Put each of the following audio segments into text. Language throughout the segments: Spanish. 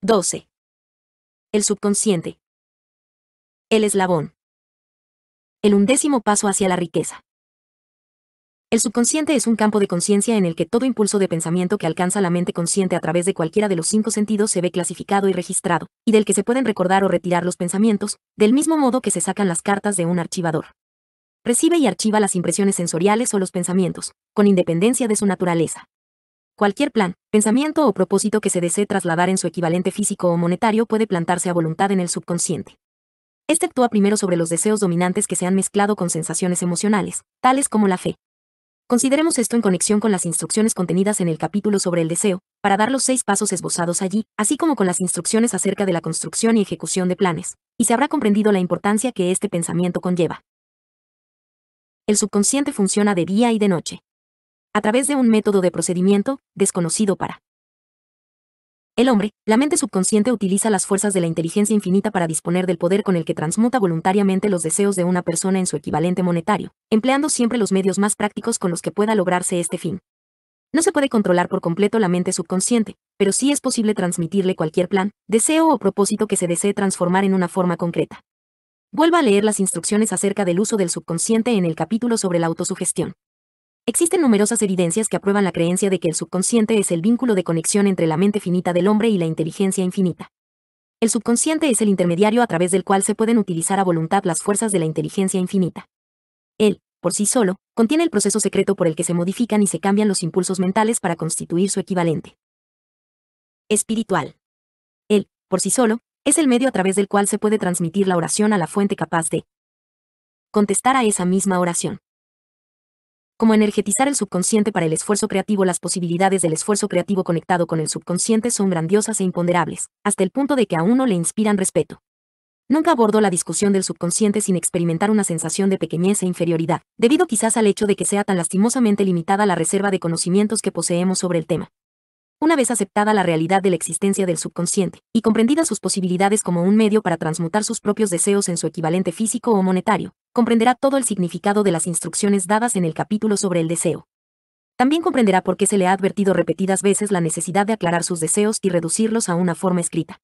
12. El subconsciente. El eslabón. El undécimo paso hacia la riqueza. El subconsciente es un campo de conciencia en el que todo impulso de pensamiento que alcanza la mente consciente a través de cualquiera de los cinco sentidos se ve clasificado y registrado, y del que se pueden recordar o retirar los pensamientos, del mismo modo que se sacan las cartas de un archivador. Recibe y archiva las impresiones sensoriales o los pensamientos, con independencia de su naturaleza. Cualquier plan, pensamiento o propósito que se desee trasladar en su equivalente físico o monetario puede plantarse a voluntad en el subconsciente. Este actúa primero sobre los deseos dominantes que se han mezclado con sensaciones emocionales, tales como la fe. Consideremos esto en conexión con las instrucciones contenidas en el capítulo sobre el deseo, para dar los seis pasos esbozados allí, así como con las instrucciones acerca de la construcción y ejecución de planes, y se habrá comprendido la importancia que este pensamiento conlleva. El subconsciente funciona de día y de noche a través de un método de procedimiento desconocido para el hombre, la mente subconsciente utiliza las fuerzas de la inteligencia infinita para disponer del poder con el que transmuta voluntariamente los deseos de una persona en su equivalente monetario, empleando siempre los medios más prácticos con los que pueda lograrse este fin. No se puede controlar por completo la mente subconsciente, pero sí es posible transmitirle cualquier plan, deseo o propósito que se desee transformar en una forma concreta. Vuelva a leer las instrucciones acerca del uso del subconsciente en el capítulo sobre la autosugestión. Existen numerosas evidencias que aprueban la creencia de que el subconsciente es el vínculo de conexión entre la mente finita del hombre y la inteligencia infinita. El subconsciente es el intermediario a través del cual se pueden utilizar a voluntad las fuerzas de la inteligencia infinita. Él, por sí solo, contiene el proceso secreto por el que se modifican y se cambian los impulsos mentales para constituir su equivalente. Espiritual. Él, por sí solo, es el medio a través del cual se puede transmitir la oración a la fuente capaz de contestar a esa misma oración como energetizar el subconsciente para el esfuerzo creativo. Las posibilidades del esfuerzo creativo conectado con el subconsciente son grandiosas e imponderables, hasta el punto de que a uno le inspiran respeto. Nunca abordó la discusión del subconsciente sin experimentar una sensación de pequeñez e inferioridad, debido quizás al hecho de que sea tan lastimosamente limitada la reserva de conocimientos que poseemos sobre el tema. Una vez aceptada la realidad de la existencia del subconsciente, y comprendidas sus posibilidades como un medio para transmutar sus propios deseos en su equivalente físico o monetario, comprenderá todo el significado de las instrucciones dadas en el capítulo sobre el deseo. También comprenderá por qué se le ha advertido repetidas veces la necesidad de aclarar sus deseos y reducirlos a una forma escrita.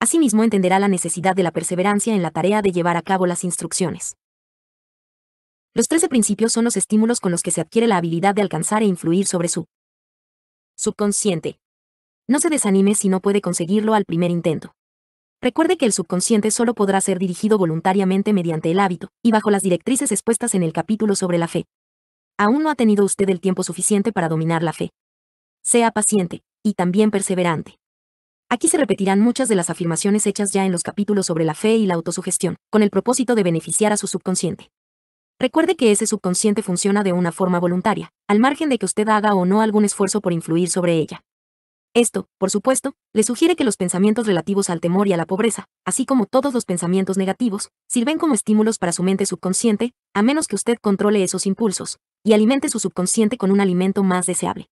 Asimismo entenderá la necesidad de la perseverancia en la tarea de llevar a cabo las instrucciones. Los trece principios son los estímulos con los que se adquiere la habilidad de alcanzar e influir sobre su subconsciente. No se desanime si no puede conseguirlo al primer intento. Recuerde que el subconsciente solo podrá ser dirigido voluntariamente mediante el hábito, y bajo las directrices expuestas en el capítulo sobre la fe. Aún no ha tenido usted el tiempo suficiente para dominar la fe. Sea paciente, y también perseverante. Aquí se repetirán muchas de las afirmaciones hechas ya en los capítulos sobre la fe y la autosugestión, con el propósito de beneficiar a su subconsciente. Recuerde que ese subconsciente funciona de una forma voluntaria, al margen de que usted haga o no algún esfuerzo por influir sobre ella. Esto, por supuesto, le sugiere que los pensamientos relativos al temor y a la pobreza, así como todos los pensamientos negativos, sirven como estímulos para su mente subconsciente, a menos que usted controle esos impulsos, y alimente su subconsciente con un alimento más deseable.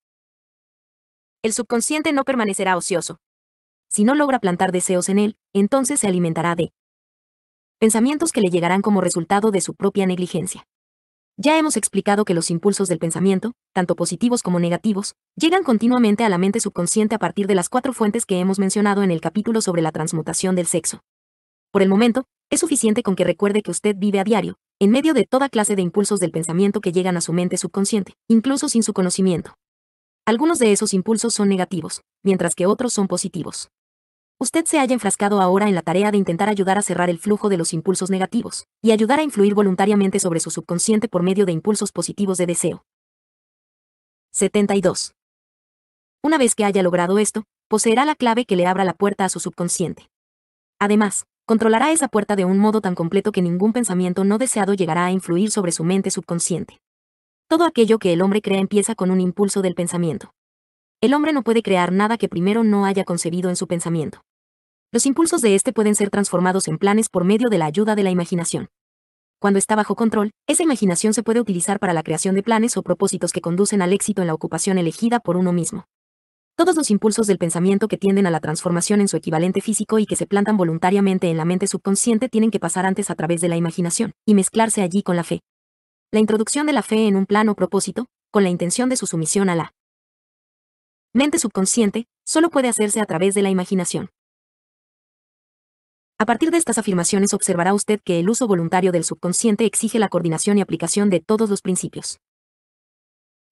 El subconsciente no permanecerá ocioso. Si no logra plantar deseos en él, entonces se alimentará de pensamientos que le llegarán como resultado de su propia negligencia. Ya hemos explicado que los impulsos del pensamiento, tanto positivos como negativos, llegan continuamente a la mente subconsciente a partir de las cuatro fuentes que hemos mencionado en el capítulo sobre la transmutación del sexo. Por el momento, es suficiente con que recuerde que usted vive a diario, en medio de toda clase de impulsos del pensamiento que llegan a su mente subconsciente, incluso sin su conocimiento. Algunos de esos impulsos son negativos, mientras que otros son positivos. Usted se haya enfrascado ahora en la tarea de intentar ayudar a cerrar el flujo de los impulsos negativos, y ayudar a influir voluntariamente sobre su subconsciente por medio de impulsos positivos de deseo. 72. Una vez que haya logrado esto, poseerá la clave que le abra la puerta a su subconsciente. Además, controlará esa puerta de un modo tan completo que ningún pensamiento no deseado llegará a influir sobre su mente subconsciente. Todo aquello que el hombre crea empieza con un impulso del pensamiento. El hombre no puede crear nada que primero no haya concebido en su pensamiento. Los impulsos de éste pueden ser transformados en planes por medio de la ayuda de la imaginación. Cuando está bajo control, esa imaginación se puede utilizar para la creación de planes o propósitos que conducen al éxito en la ocupación elegida por uno mismo. Todos los impulsos del pensamiento que tienden a la transformación en su equivalente físico y que se plantan voluntariamente en la mente subconsciente tienen que pasar antes a través de la imaginación, y mezclarse allí con la fe. La introducción de la fe en un plan o propósito, con la intención de su sumisión a la mente subconsciente, solo puede hacerse a través de la imaginación. A partir de estas afirmaciones observará usted que el uso voluntario del subconsciente exige la coordinación y aplicación de todos los principios.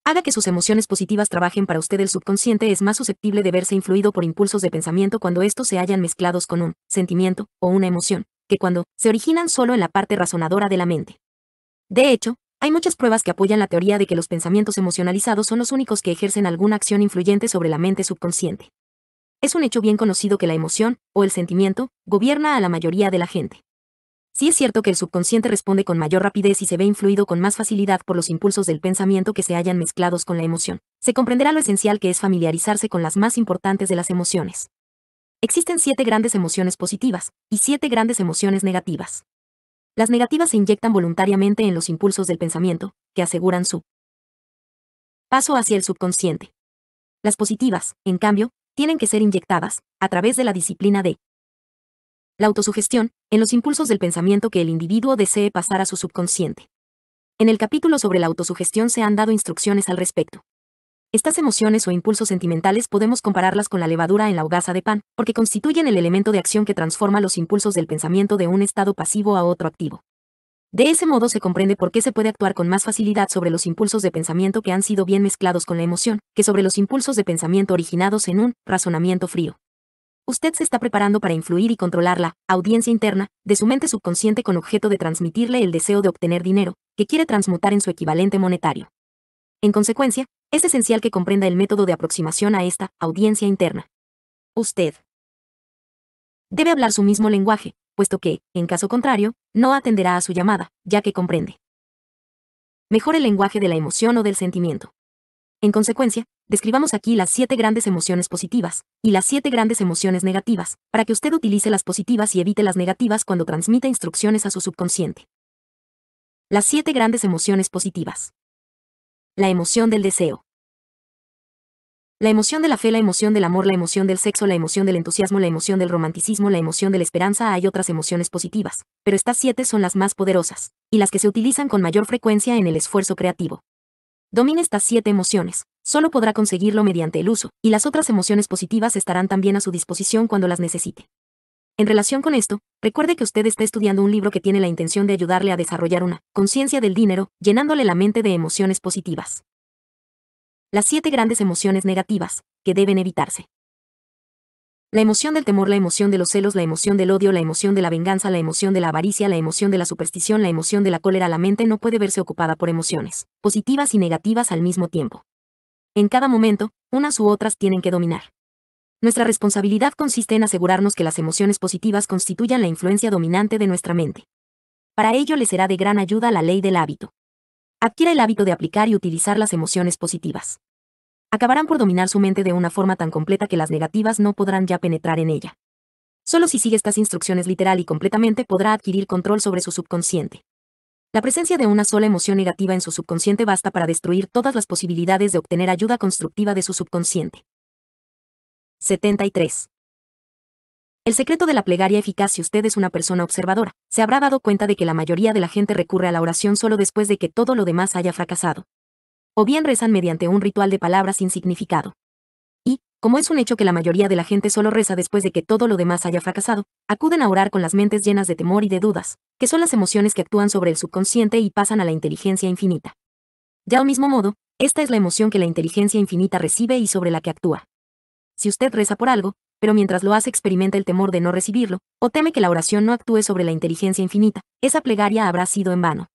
Haga que sus emociones positivas trabajen para usted el subconsciente es más susceptible de verse influido por impulsos de pensamiento cuando estos se hayan mezclados con un sentimiento o una emoción, que cuando se originan solo en la parte razonadora de la mente. De hecho, hay muchas pruebas que apoyan la teoría de que los pensamientos emocionalizados son los únicos que ejercen alguna acción influyente sobre la mente subconsciente. Es un hecho bien conocido que la emoción, o el sentimiento, gobierna a la mayoría de la gente. Si es cierto que el subconsciente responde con mayor rapidez y se ve influido con más facilidad por los impulsos del pensamiento que se hayan mezclados con la emoción. Se comprenderá lo esencial que es familiarizarse con las más importantes de las emociones. Existen siete grandes emociones positivas y siete grandes emociones negativas. Las negativas se inyectan voluntariamente en los impulsos del pensamiento, que aseguran su paso hacia el subconsciente. Las positivas, en cambio, tienen que ser inyectadas, a través de la disciplina de la autosugestión, en los impulsos del pensamiento que el individuo desee pasar a su subconsciente. En el capítulo sobre la autosugestión se han dado instrucciones al respecto. Estas emociones o impulsos sentimentales podemos compararlas con la levadura en la hogaza de pan, porque constituyen el elemento de acción que transforma los impulsos del pensamiento de un estado pasivo a otro activo. De ese modo se comprende por qué se puede actuar con más facilidad sobre los impulsos de pensamiento que han sido bien mezclados con la emoción, que sobre los impulsos de pensamiento originados en un razonamiento frío. Usted se está preparando para influir y controlar la audiencia interna de su mente subconsciente con objeto de transmitirle el deseo de obtener dinero, que quiere transmutar en su equivalente monetario. En consecuencia, es esencial que comprenda el método de aproximación a esta audiencia interna. Usted debe hablar su mismo lenguaje, puesto que, en caso contrario, no atenderá a su llamada, ya que comprende mejor el lenguaje de la emoción o del sentimiento. En consecuencia, describamos aquí las siete grandes emociones positivas y las siete grandes emociones negativas, para que usted utilice las positivas y evite las negativas cuando transmita instrucciones a su subconsciente. Las siete grandes emociones positivas. La emoción del deseo. La emoción de la fe, la emoción del amor, la emoción del sexo, la emoción del entusiasmo, la emoción del romanticismo, la emoción de la esperanza, hay otras emociones positivas, pero estas siete son las más poderosas, y las que se utilizan con mayor frecuencia en el esfuerzo creativo. Domine estas siete emociones, solo podrá conseguirlo mediante el uso, y las otras emociones positivas estarán también a su disposición cuando las necesite. En relación con esto, recuerde que usted está estudiando un libro que tiene la intención de ayudarle a desarrollar una conciencia del dinero, llenándole la mente de emociones positivas. Las siete grandes emociones negativas, que deben evitarse. La emoción del temor, la emoción de los celos, la emoción del odio, la emoción de la venganza, la emoción de la avaricia, la emoción de la superstición, la emoción de la cólera, la mente no puede verse ocupada por emociones, positivas y negativas al mismo tiempo. En cada momento, unas u otras tienen que dominar. Nuestra responsabilidad consiste en asegurarnos que las emociones positivas constituyan la influencia dominante de nuestra mente. Para ello le será de gran ayuda la ley del hábito. Adquiera el hábito de aplicar y utilizar las emociones positivas. Acabarán por dominar su mente de una forma tan completa que las negativas no podrán ya penetrar en ella. Solo si sigue estas instrucciones literal y completamente podrá adquirir control sobre su subconsciente. La presencia de una sola emoción negativa en su subconsciente basta para destruir todas las posibilidades de obtener ayuda constructiva de su subconsciente. 73. El secreto de la plegaria eficaz si usted es una persona observadora, se habrá dado cuenta de que la mayoría de la gente recurre a la oración solo después de que todo lo demás haya fracasado. O bien rezan mediante un ritual de palabras sin significado. Y, como es un hecho que la mayoría de la gente solo reza después de que todo lo demás haya fracasado, acuden a orar con las mentes llenas de temor y de dudas, que son las emociones que actúan sobre el subconsciente y pasan a la inteligencia infinita. Ya al mismo modo, esta es la emoción que la inteligencia infinita recibe y sobre la que actúa si usted reza por algo, pero mientras lo hace experimenta el temor de no recibirlo, o teme que la oración no actúe sobre la inteligencia infinita, esa plegaria habrá sido en vano.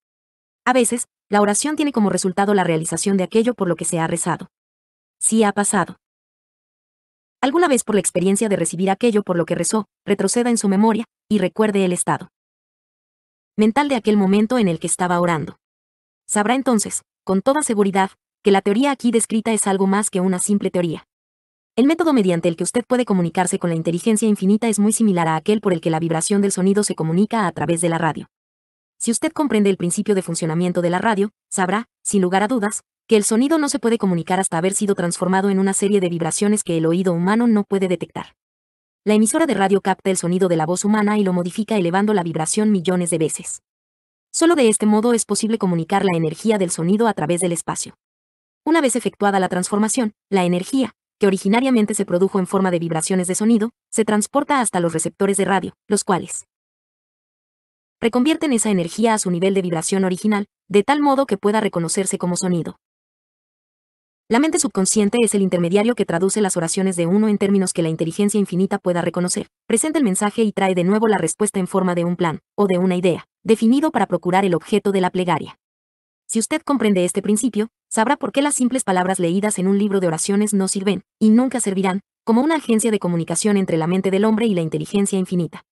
A veces, la oración tiene como resultado la realización de aquello por lo que se ha rezado. Si ha pasado. Alguna vez por la experiencia de recibir aquello por lo que rezó, retroceda en su memoria, y recuerde el estado mental de aquel momento en el que estaba orando. Sabrá entonces, con toda seguridad, que la teoría aquí descrita es algo más que una simple teoría. El método mediante el que usted puede comunicarse con la inteligencia infinita es muy similar a aquel por el que la vibración del sonido se comunica a través de la radio. Si usted comprende el principio de funcionamiento de la radio, sabrá, sin lugar a dudas, que el sonido no se puede comunicar hasta haber sido transformado en una serie de vibraciones que el oído humano no puede detectar. La emisora de radio capta el sonido de la voz humana y lo modifica elevando la vibración millones de veces. Solo de este modo es posible comunicar la energía del sonido a través del espacio. Una vez efectuada la transformación, la energía, que originariamente se produjo en forma de vibraciones de sonido, se transporta hasta los receptores de radio, los cuales reconvierten esa energía a su nivel de vibración original, de tal modo que pueda reconocerse como sonido. La mente subconsciente es el intermediario que traduce las oraciones de uno en términos que la inteligencia infinita pueda reconocer, presenta el mensaje y trae de nuevo la respuesta en forma de un plan, o de una idea, definido para procurar el objeto de la plegaria. Si usted comprende este principio, sabrá por qué las simples palabras leídas en un libro de oraciones no sirven, y nunca servirán, como una agencia de comunicación entre la mente del hombre y la inteligencia infinita.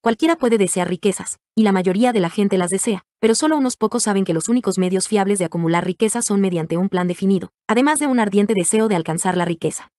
Cualquiera puede desear riquezas, y la mayoría de la gente las desea, pero solo unos pocos saben que los únicos medios fiables de acumular riqueza son mediante un plan definido, además de un ardiente deseo de alcanzar la riqueza.